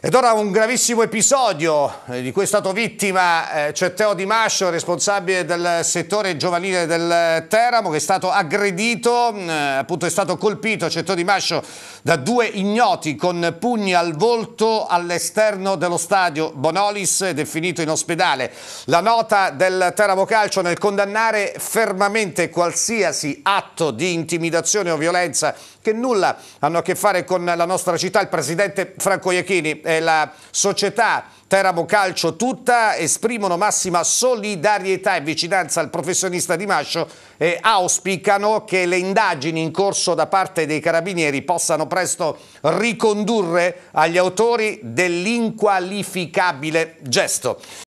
Ed ora un gravissimo episodio eh, di cui è stato vittima eh, Cetteo Di Mascio, responsabile del settore giovanile del Teramo, che è stato aggredito, mm, eh, appunto è stato colpito Cetteo Di Mascio da due ignoti con pugni al volto all'esterno dello stadio Bonolis definito in ospedale. La nota del Teramo Calcio nel condannare fermamente qualsiasi atto di intimidazione o violenza che nulla hanno a che fare con la nostra città, il presidente Franco Iachini eh, la società Teramo Calcio tutta esprimono massima solidarietà e vicinanza al professionista Di Mascio e auspicano che le indagini in corso da parte dei carabinieri possano presto ricondurre agli autori dell'inqualificabile gesto.